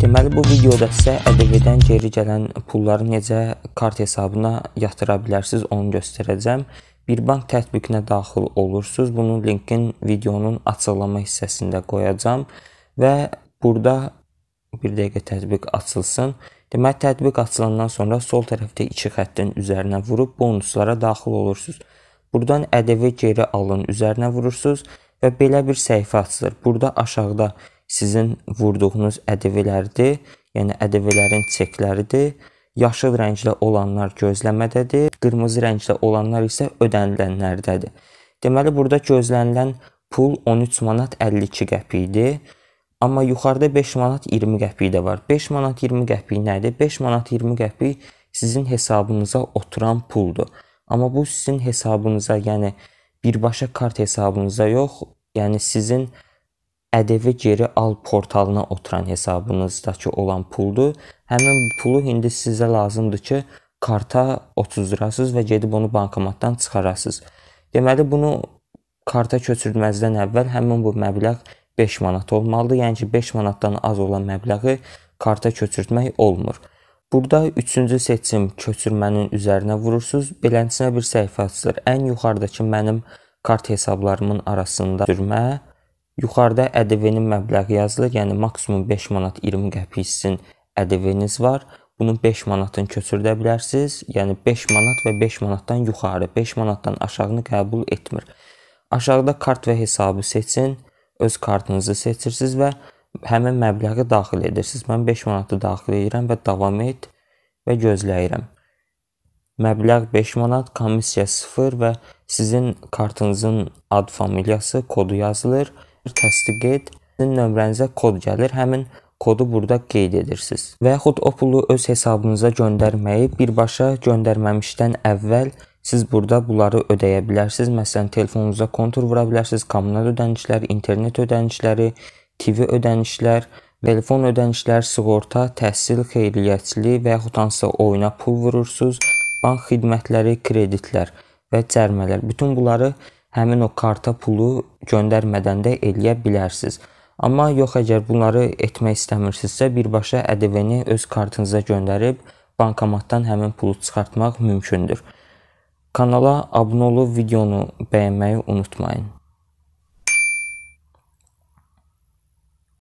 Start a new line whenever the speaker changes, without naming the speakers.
Deməli bu videoda sizə ƏDV-dən geri gələn pulları necə kart hesabına yatıra bilərsiniz, onu göstərəcəm. Bir bank tətbiqinə daxil olursunuz. Bunun linkin videonun açıqlama hissəsində qoyacağam və burada bir dəqiqə tətbiq açılsın. Deməli tətbiq açılandan sonra sol tərəfdə 2 xəttin üzərinə vurub bonuslara daxil olursunuz. Burdan ƏDV geri alın üzərinə vurursunuz və belə bir səhifə açılır. Burada aşağıda sizin vurduğunuz ƏDV-lərdir, yəni ƏDV-lərin çekləridir. Yaşıl rənglə olanlar gözləmədədir, qırmızı rənglə olanlar isə ödənilənlərdədir. Deməli burada gözlənilən pul 13 manat 52 qəpik idi. Amma yuxarıda 5 manat 20 qəpik də var. 5 manat 20 qəpik nədir? 5 manat 20 qəpik sizin hesabınıza oturan puldur. Amma bu sizin hesabınıza, yəni birbaşa kart hesabınıza yox, yəni sizin ƏDV geri al portalına oturan hesabınızdakı olan puldur. Həmin pulu indi sizə lazımdır ki, karta otuzdurasız və gedib onu bankomatdan çıxarasız. Deməli bunu karta köçürməzdən əvvəl həmin bu məbləğ 5 manat olmalıdır. Yəni ki 5 manatdan az olan məbləği karta köçürtmək olmur. Burada 3-cü seçim köçürmənin üzərinə vurursunuz. Beləsinə bir səhifə açılır. Ən yuxarıdakı mənim kart hesablarımın arasında sürmə Yuxarıda ƏDV-nin məbləği yazılır, yəni maksimum 5 manat 20 qəpik sizin ƏDV-niz var. Bunun 5 manatını köçürdə bilərsiniz. Yəni 5 manat və 5 manatdan yuxarı, 5 manatdan aşağını qəbul etmir. Aşağıda kart və hesabı seçin. Öz kartınızı seçirsiniz və həmin məbləği daxil edirsiniz. Mən 5 manatı daxil edirəm və davam et və gözləyirəm. Məbləğ 5 manat, komissiya 0 və sizin kartınızın ad, familiyası, kodu yazılır təsdiq et, sizin nömrənizə kod gəlir. Həmin kodu burada qeyd edirsiniz. Və yaxud o pulu öz hesabınıza göndərməyi birbaşa göndərməmişdən əvvəl siz burada bunları ödəyə bilərsiniz. Məsələn, telefonunuza kontur vura bilərsiniz, kommunal ödənişlər, internet ödənişləri, TV ödənişlər, telefon ödənişlər, sığorta, təhsil, xeyriyyəçilik və yaxud hansısa oyuna pul vurursunuz, bank xidmətləri, kreditlər və cərimələr. Bütün bunları həmin o karta pulu göndərmədən də eləyə bilərsiniz. Amma yox əgər bunları etmək istəmirsinizsə, birbaşa ƏDV-ni öz kartınıza göndərib bankomatdan həmin pulu çıxartmaq mümkündür. Kanala abunə olub videonu bəyənməyi unutmayın.